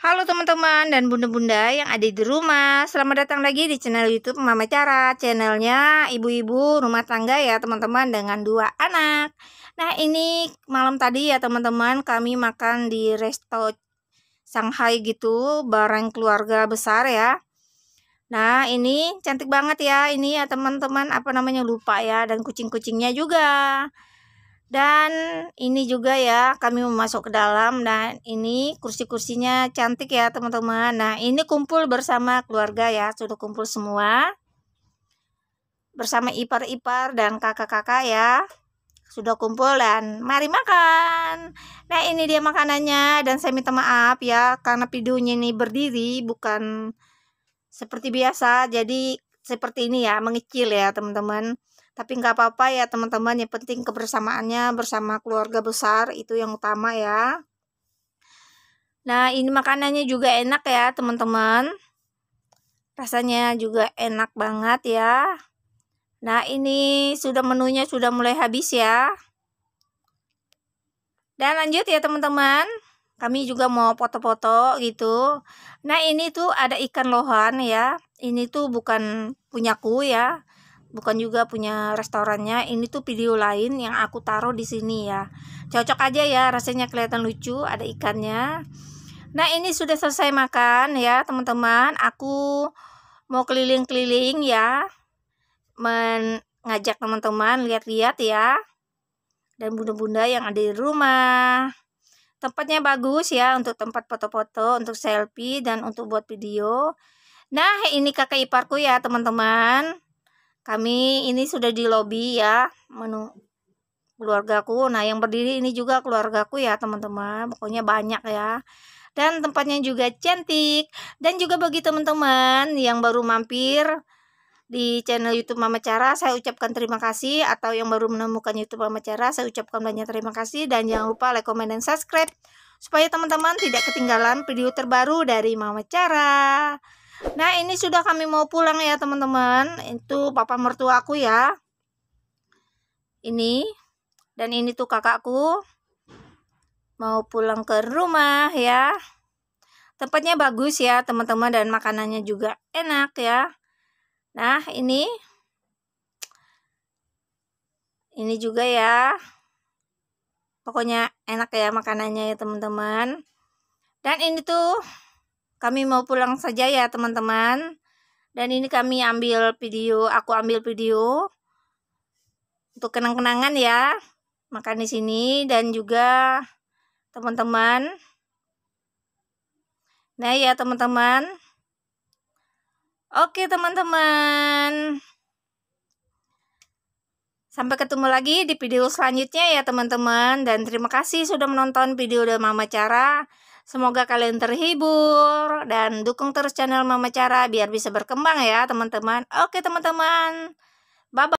Halo teman-teman dan bunda-bunda yang ada di rumah Selamat datang lagi di channel youtube Mama Cara Channelnya ibu-ibu rumah tangga ya teman-teman dengan dua anak Nah ini malam tadi ya teman-teman kami makan di resto Shanghai gitu Barang keluarga besar ya Nah ini cantik banget ya ini ya teman-teman apa namanya lupa ya Dan kucing-kucingnya juga dan ini juga ya kami mau masuk ke dalam dan nah, ini kursi-kursinya cantik ya teman-teman. Nah ini kumpul bersama keluarga ya sudah kumpul semua. Bersama ipar-ipar dan kakak-kakak ya sudah kumpul dan mari makan. Nah ini dia makanannya dan saya minta maaf ya karena videonya ini berdiri bukan seperti biasa jadi seperti ini ya mengecil ya teman-teman. Tapi nggak apa-apa ya teman-teman, yang penting kebersamaannya bersama keluarga besar itu yang utama ya. Nah ini makanannya juga enak ya teman-teman. Rasanya juga enak banget ya. Nah ini sudah menunya sudah mulai habis ya. Dan lanjut ya teman-teman kami juga mau foto-foto gitu. Nah ini tuh ada ikan lohan ya. Ini tuh bukan punyaku ya bukan juga punya restorannya. Ini tuh video lain yang aku taruh di sini ya. Cocok aja ya, rasanya kelihatan lucu, ada ikannya. Nah, ini sudah selesai makan ya, teman-teman. Aku mau keliling-keliling ya. Mengajak teman-teman lihat-lihat ya. Dan bunda-bunda yang ada di rumah. Tempatnya bagus ya untuk tempat foto-foto, untuk selfie dan untuk buat video. Nah, ini kakak iparku ya, teman-teman. Kami ini sudah di lobi ya, menu keluargaku. Nah, yang berdiri ini juga keluargaku ya, teman-teman. Pokoknya banyak ya dan tempatnya juga cantik dan juga bagi teman-teman yang baru mampir di channel YouTube Mama Cara saya ucapkan terima kasih atau yang baru menemukan YouTube Mama Cara saya ucapkan banyak terima kasih dan jangan lupa like, komen, dan subscribe supaya teman-teman tidak ketinggalan video terbaru dari Mama Cara. Nah ini sudah kami mau pulang ya teman-teman Itu papa mertua aku ya Ini Dan ini tuh kakakku Mau pulang ke rumah ya Tempatnya bagus ya teman-teman Dan makanannya juga enak ya Nah ini Ini juga ya Pokoknya enak ya makanannya ya teman-teman Dan ini tuh kami mau pulang saja ya teman-teman dan ini kami ambil video aku ambil video untuk kenang-kenangan ya makan di sini dan juga teman-teman nah ya teman-teman oke teman-teman Sampai ketemu lagi di video selanjutnya ya teman-teman dan terima kasih sudah menonton video dari Mama Cara. Semoga kalian terhibur dan dukung terus channel Mama Cara biar bisa berkembang ya teman-teman. Oke teman-teman. Bye bye.